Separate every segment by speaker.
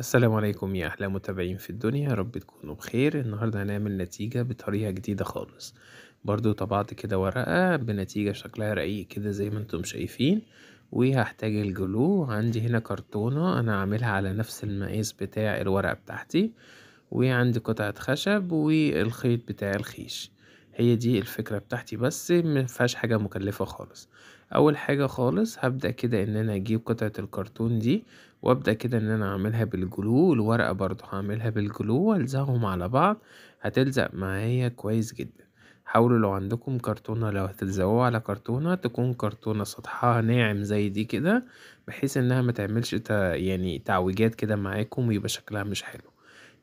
Speaker 1: السلام عليكم يا أحلى متابعين في الدنيا يا رب تكونوا بخير النهاردة هنعمل نتيجة بطريقة جديدة خالص برضو طبعت كده ورقة بنتيجة شكلها رقيق كده زي ما انتم شايفين وهحتاج الجلو عندي هنا كرتونة أنا عاملها على نفس المقاس بتاع الورقة بتاعتي وعندي قطعة خشب والخيط بتاع الخيش هي دي الفكرة بتاعتي بس مفيهاش حاجة مكلفة خالص اول حاجة خالص هبدأ كده ان انا اجيب قطعة الكرتون دي وابدأ كده ان انا اعملها بالجلو الورقة برضو هعملها بالجلو والزقهم على بعض هتلزق معايا كويس جدا حاولوا لو عندكم كرتونة لو هتلزقوها على كرتونة تكون كرتونة سطحها ناعم زي دي كده بحيث انها ما تعملش يعني تعويجات كده معاكم ويبقى شكلها مش حلو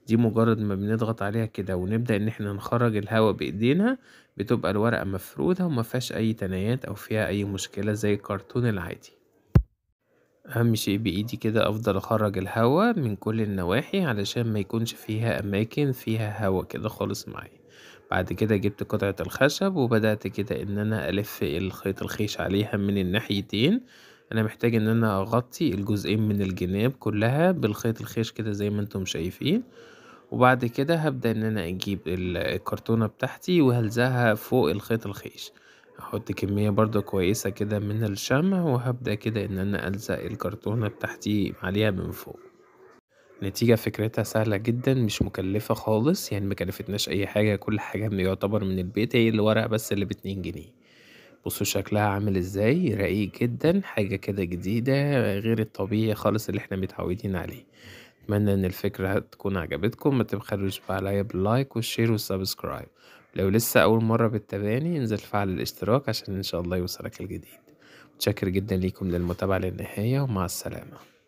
Speaker 1: دي مجرد ما بنضغط عليها كده ونبدأ إن إحنا نخرج الهواء بإيدينا بتبقى الورقة مفرودة ومفيهاش أي تنايات أو فيها أي مشكلة زي الكرتون العادي أهم شيء بإيدي كده أفضل أخرج الهواء من كل النواحي علشان ما يكونش فيها أماكن فيها هواء كده خالص معايا بعد كده جبت قطعة الخشب وبدأت كده إن أنا ألف الخيط الخيش عليها من الناحيتين انا محتاج ان انا اغطي الجزئين من الجناب كلها بالخيط الخيش كده زي ما انتم شايفين وبعد كده هبدأ ان انا اجيب الكرتونة بتاعتي وهلزقها فوق الخيط الخيش هحط كمية برضو كويسة كده من الشمع وهبدأ كده ان انا الزق الكرتونة بتاعتي عليها من فوق نتيجة فكرتها سهلة جدا مش مكلفة خالص يعني مكلفتناش اي حاجة كل حاجة من يعتبر من البيت هي الورق بس اللي باتنين جنيه بصوا شكلها عامل ازاي رقيق جدا حاجة كده جديدة غير الطبيعي خالص اللي احنا متعودين عليه اتمنى ان الفكرة تكون عجبتكم ما تبخلوش عليا باللايك والشير والسبسكرايب لو لسه اول مرة بتتابعني انزل فعل الاشتراك عشان ان شاء الله يوصلك الجديد متشكر جدا ليكم للمتابعة للنهاية ومع السلامة